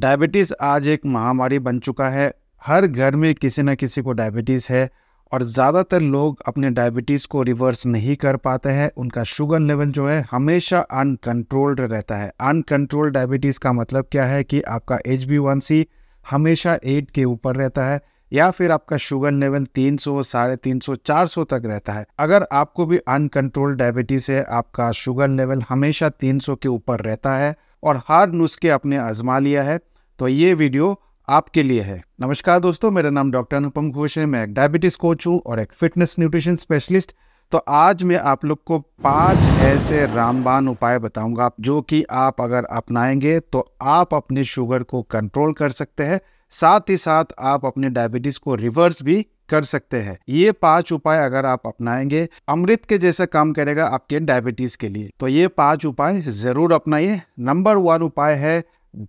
diabetes आज एक महामारी बन चुका है हर घर में किसी न किसी को डायबिटीज़ है और ज़्यादातर लोग अपने डायबिटीज़ को रिवर्स नहीं कर पाते हैं उनका शुगर लेवल जो है हमेशा अनकंट्रोल्ड रहता है अनकंट्रोल्ड डायबिटीज़ का मतलब क्या है कि आपका एच बी वन सी हमेशा एट के ऊपर रहता है या फिर आपका शुगर लेवल तीन सौ साढ़े तीन सौ चार सौ तक रहता है अगर आपको भी अनकंट्रोल्ड डायबिटीज़ है आपका शुगर लेवल हमेशा तीन सौ के ऊपर रहता है और हर नुस्खे अपने आजमा लिया है तो ये वीडियो आपके लिए है नमस्कार दोस्तों मेरा नाम डॉक्टर अनुपम घोष है मैं एक डायबिटीज कोच हूँ और एक फिटनेस न्यूट्रिशन स्पेशलिस्ट तो आज मैं आप लोग को पांच ऐसे रामबान उपाय बताऊंगा जो कि आप अगर अपनाएंगे तो आप अपने शुगर को कंट्रोल कर सकते हैं साथ ही साथ आप अपने डायबिटीज़ को रिवर्स भी कर सकते हैं ये पांच उपाय अगर आप अपनाएंगे अमृत के जैसा काम करेगा आपके डायबिटीज के लिए तो ये पांच उपाय जरूर अपनाइए नंबर वन उपाय है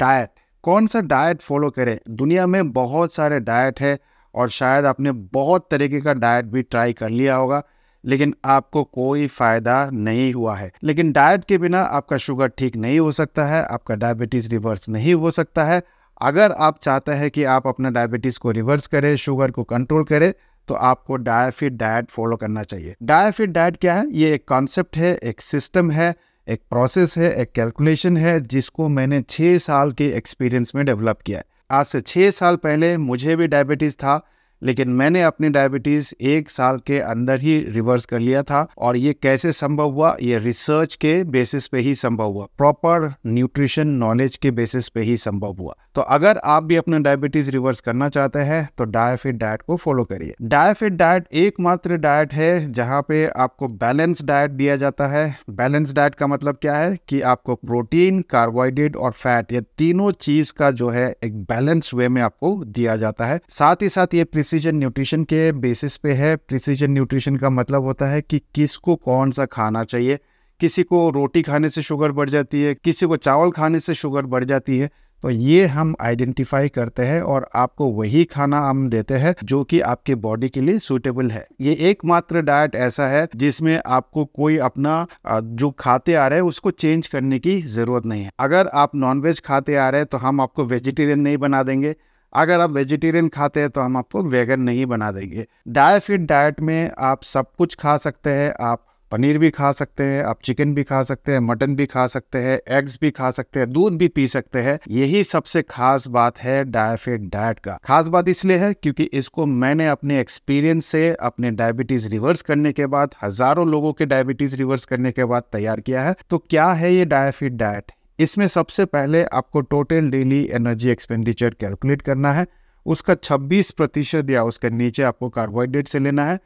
डाइट कौन सा डाइट फॉलो करें दुनिया में बहुत सारे डाइट है और शायद आपने बहुत तरीके का डाइट भी ट्राई कर लिया होगा लेकिन आपको कोई फ़ायदा नहीं हुआ है लेकिन डाइट के बिना आपका शुगर ठीक नहीं हो सकता है आपका डायबिटीज़ रिवर्स नहीं हो सकता है अगर आप चाहते हैं कि आप अपना डायबिटीज़ को रिवर्स करें शुगर को कंट्रोल करें तो आपको डायाफिट डाइट फॉलो करना चाहिए डायाफिट डाइट क्या है ये एक कॉन्सेप्ट है एक सिस्टम है एक प्रोसेस है एक कैलकुलेशन है जिसको मैंने छः साल के एक्सपीरियंस में डेवलप किया है आज से छः साल पहले मुझे भी डायबिटीज़ था लेकिन मैंने अपनी डायबिटीज एक साल के अंदर ही रिवर्स कर लिया था और ये कैसे संभव हुआ ये रिसर्च के बेसिस पे ही संभव हुआ प्रॉपर न्यूट्रिशन नॉलेज के बेसिस पे ही संभव हुआ तो अगर आप भी अपना डायबिटीज रिवर्स करना चाहते हैं तो डायफिट डाइट को फॉलो करिए डायफिट डाइट एकमात्र डाइट है जहाँ पे आपको बैलेंस डाइट दिया जाता है बैलेंस डाइट का मतलब क्या है कि आपको प्रोटीन कार्बोहाइड्रेट और फैट ये तीनों चीज का जो है एक बैलेंस वे में आपको दिया जाता है साथ ही साथ ये प्रिसीजन न्यूट्रिशन के बेसिस पे है प्रिसीजन न्यूट्रिशन का मतलब होता है कि किसको कौन सा खाना चाहिए किसी को रोटी खाने से शुगर बढ़ जाती है किसी को चावल खाने से शुगर बढ़ जाती है तो ये हम आइडेंटिफाई करते हैं और आपको वही खाना हम देते हैं जो कि आपके बॉडी के लिए सूटेबल है ये एकमात्र डाइट ऐसा है जिसमें आपको कोई अपना जो खाते आ रहे हैं उसको चेंज करने की ज़रूरत नहीं है अगर आप नॉनवेज खाते आ रहे हैं तो हम आपको वेजिटेरियन नहीं बना देंगे अगर आप वेजिटेरियन खाते हैं तो हम आपको वेगन नहीं बना देंगे डायफिट डाइट में आप सब कुछ खा सकते हैं आप पनीर भी खा सकते हैं आप चिकन भी खा सकते हैं मटन भी खा सकते हैं एग्स भी खा सकते हैं दूध भी पी सकते हैं यही सबसे खास बात है डायफेट डाइट का खास बात इसलिए है क्योंकि इसको मैंने अपने एक्सपीरियंस से अपने डायबिटीज रिवर्स करने के बाद हजारों लोगों के डायबिटीज रिवर्स करने के बाद तैयार किया है तो क्या है ये डायफिट डाइट इसमें सबसे पहले आपको total daily energy expenditure calculate करना है उसका 26 प्रतिशत या उसके नीचे आपको कार्बोहाइड्रेट से लेना है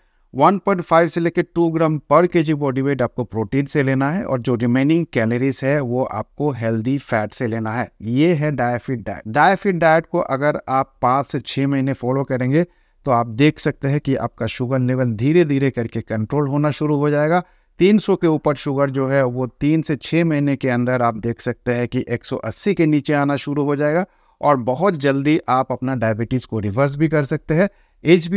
1.5 से लेकर 2 gram per K G body weight आपको प्रोटीन से लेना है और जो रिमेनिंग कैलोरीज है वो आपको हेल्दी फैट से लेना है ये है डायफिट डाइट डायफिट डाइट को अगर आप पाँच से छः महीने फॉलो करेंगे तो आप देख सकते हैं कि आपका शुगर लेवल धीरे धीरे करके कंट्रोल होना शुरू हो जाएगा 300 के ऊपर शुगर जो है वो तीन से छः महीने के अंदर आप देख सकते हैं कि 180 के नीचे आना शुरू हो जाएगा और बहुत जल्दी आप अपना डायबिटीज़ को रिवर्स भी कर सकते हैं एच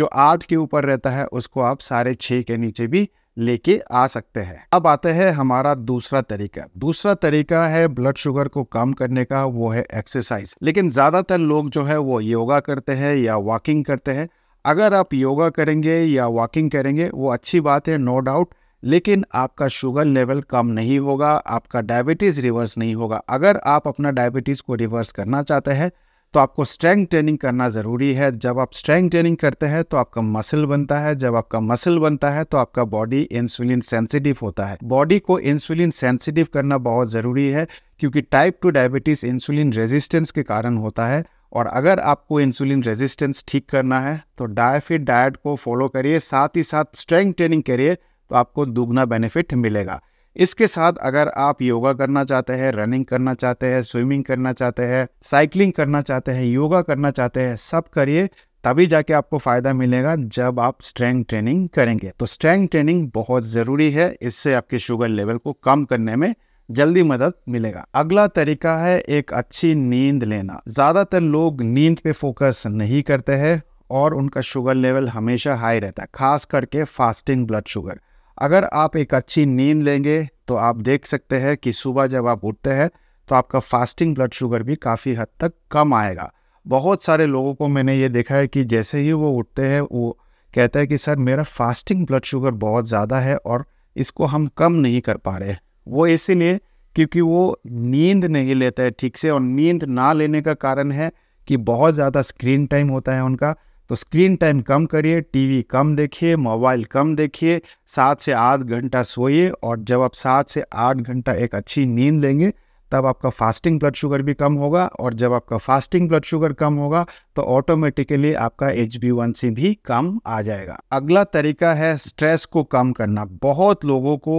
जो आठ के ऊपर रहता है उसको आप साढ़े छः के नीचे भी लेके आ सकते हैं अब आते हैं हमारा दूसरा तरीका दूसरा तरीका है ब्लड शुगर को कम करने का वो है एक्सरसाइज लेकिन ज़्यादातर लोग जो है वो योगा करते हैं या वॉकिंग करते हैं अगर आप योगा करेंगे या वॉकिंग करेंगे वो अच्छी बात है नो डाउट लेकिन आपका शुगर लेवल कम नहीं होगा आपका डायबिटीज़ रिवर्स नहीं होगा अगर आप अपना डायबिटीज़ को रिवर्स करना चाहते हैं तो आपको स्ट्रेंथ ट्रेनिंग करना ज़रूरी है जब आप स्ट्रेंथ ट्रेनिंग करते हैं तो आपका मसल बनता है जब आपका मसल बनता है तो आपका बॉडी इंसुलिन सेंसिटिव होता है बॉडी को इंसुलिन सेंसिटिव करना बहुत ज़रूरी है क्योंकि type two diabetes insulin resistance के कारण होता है और अगर आपको इंसुलिन रेजिस्टेंस ठीक करना है तो डायफिट डाइट को फॉलो करिए साथ ही साथ स्ट्रेंथ ट्रेनिंग करिए तो आपको दुगना बेनिफिट मिलेगा इसके साथ अगर आप योगा करना चाहते हैं रनिंग करना चाहते हैं स्विमिंग करना चाहते हैं साइकिलिंग करना चाहते हैं योगा करना चाहते हैं सब करिए तभी जाके आपको फ़ायदा मिलेगा जब आप स्ट्रेंथ ट्रेनिंग करेंगे तो स्ट्रेंथ ट्रेनिंग बहुत ज़रूरी है इससे आपके शुगर लेवल को कम करने में जल्दी मदद मिलेगा अगला तरीका है एक अच्छी नींद लेना ज़्यादातर लोग नींद पे फोकस नहीं करते हैं और उनका शुगर लेवल हमेशा हाई रहता है खास करके फास्टिंग ब्लड शुगर अगर आप एक अच्छी नींद लेंगे तो आप देख सकते हैं कि सुबह जब आप उठते हैं तो आपका फास्टिंग ब्लड शुगर भी काफ़ी हद तक कम आएगा बहुत सारे लोगों को मैंने ये देखा है कि जैसे ही वो उठते हैं वो कहता है कि सर मेरा फास्टिंग ब्लड शुगर बहुत ज़्यादा है और इसको हम कम नहीं कर पा रहे वो इसीलिए क्योंकि वो नींद नहीं लेते हैं ठीक से और नींद ना लेने का कारण है कि बहुत ज़्यादा स्क्रीन टाइम होता है उनका तो स्क्रीन टाइम कम करिए टीवी कम देखिए मोबाइल कम देखिए सात से आठ घंटा सोइए और जब आप सात से आठ घंटा एक अच्छी नींद लेंगे तब आपका फास्टिंग ब्लड शुगर भी कम होगा और जब आपका फास्टिंग ब्लड शुगर कम होगा तो ऑटोमेटिकली आपका एच भी कम आ जाएगा अगला तरीका है स्ट्रेस को कम करना बहुत लोगों को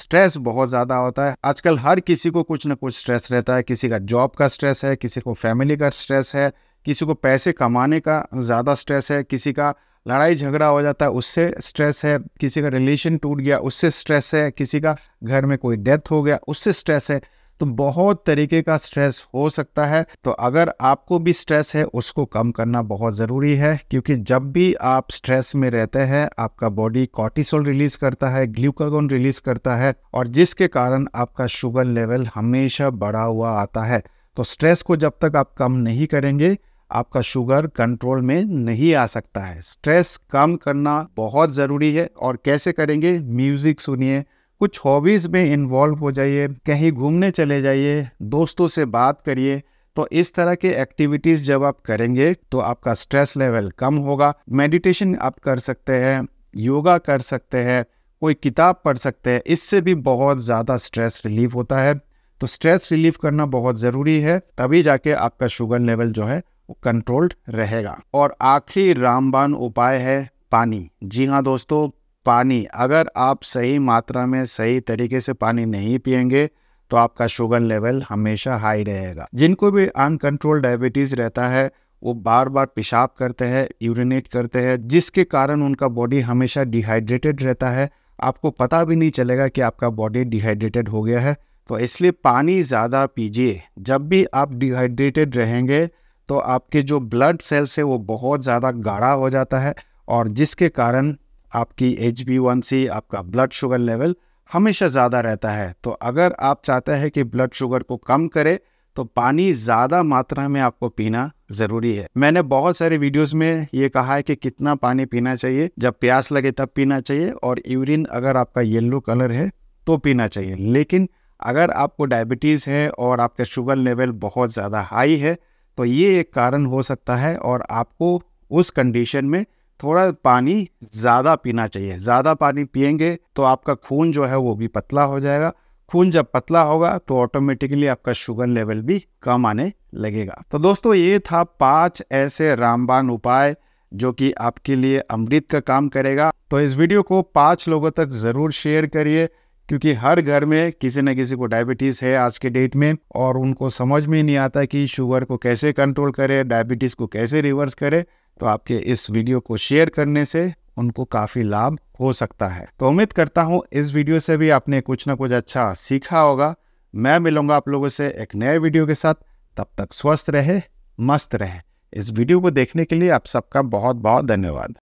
स्ट्रेस बहुत ज़्यादा होता है आजकल हर किसी को कुछ ना कुछ स्ट्रेस रहता है किसी का जॉब का स्ट्रेस है किसी को फैमिली का स्ट्रेस है किसी को पैसे कमाने का ज़्यादा स्ट्रेस है किसी का लड़ाई झगड़ा हो जाता है उससे स्ट्रेस है किसी का रिलेशन टूट गया उससे स्ट्रेस है किसी का घर में कोई डेथ हो गया उससे स्ट्रेस है तो बहुत तरीके का स्ट्रेस हो सकता है तो अगर आपको भी स्ट्रेस है उसको कम करना बहुत ज़रूरी है क्योंकि जब भी आप स्ट्रेस में रहते हैं आपका बॉडी कॉर्टिसोल रिलीज करता है ग्लूकागोन रिलीज करता है और जिसके कारण आपका शुगर लेवल हमेशा बढ़ा हुआ आता है तो स्ट्रेस को जब तक आप कम नहीं करेंगे आपका शुगर कंट्रोल में नहीं आ सकता है स्ट्रेस कम करना बहुत ज़रूरी है और कैसे करेंगे म्यूज़िक सुनिए कुछ हॉबीज़ में इन्वॉल्व हो जाइए कहीं घूमने चले जाइए दोस्तों से बात करिए तो इस तरह के एक्टिविटीज़ जब आप करेंगे तो आपका स्ट्रेस लेवल कम होगा मेडिटेशन आप कर सकते हैं योगा कर सकते हैं कोई किताब पढ़ सकते हैं इससे भी बहुत ज़्यादा स्ट्रेस रिलीफ होता है तो स्ट्रेस रिलीफ करना बहुत ज़रूरी है तभी जाके आपका शुगर लेवल जो है कंट्रोल्ड रहेगा और आखिरी रामबान उपाय है पानी जी हाँ दोस्तों पानी अगर आप सही मात्रा में सही तरीके से पानी नहीं पियेंगे तो आपका शुगर लेवल हमेशा हाई रहेगा जिनको भी अनकंट्रोल डायबिटीज़ रहता है वो बार बार पेशाब करते हैं यूरिनेट करते हैं जिसके कारण उनका बॉडी हमेशा डिहाइड्रेटेड रहता है आपको पता भी नहीं चलेगा कि आपका बॉडी डिहाइड्रेटेड हो गया है तो इसलिए पानी ज़्यादा पीजिए जब भी आप डिहाइड्रेटेड रहेंगे तो आपके जो ब्लड सेल्स है वो बहुत ज़्यादा गाढ़ा हो जाता है और जिसके कारण आपकी एच आपका ब्लड शुगर लेवल हमेशा ज़्यादा रहता है तो अगर आप चाहते हैं कि ब्लड शुगर को कम करे तो पानी ज़्यादा मात्रा में आपको पीना ज़रूरी है मैंने बहुत सारे वीडियोस में ये कहा है कि कितना पानी पीना चाहिए जब प्यास लगे तब पीना चाहिए और यूरिन अगर आपका येलो कलर है तो पीना चाहिए लेकिन अगर आपको डायबिटीज़ है और आपका शुगर लेवल बहुत ज़्यादा हाई है तो ये एक कारण हो सकता है और आपको उस कंडीशन में थोड़ा पानी ज़्यादा पीना चाहिए ज़्यादा पानी पियेंगे तो आपका खून जो है वो भी पतला हो जाएगा खून जब पतला होगा तो ऑटोमेटिकली आपका शुगर लेवल भी कम आने लगेगा तो दोस्तों ये था पांच ऐसे रामबान उपाय जो कि आपके लिए अमृत का काम करेगा तो इस वीडियो को पांच लोगों तक ज़रूर शेयर करिए क्योंकि हर घर में किसी न किसी को डायबिटीज़ है आज के डेट में और उनको समझ में नहीं आता कि शुगर को कैसे कंट्रोल करे डायबिटीज़ को कैसे रिवर्स करे तो आपके इस वीडियो को शेयर करने से उनको काफ़ी लाभ हो सकता है तो उम्मीद करता हूँ इस वीडियो से भी आपने कुछ ना कुछ अच्छा सीखा होगा मैं मिलूंगा आप लोगों से एक नए वीडियो के साथ तब तक स्वस्थ रहे मस्त रहे इस वीडियो को देखने के लिए आप सबका बहुत बहुत धन्यवाद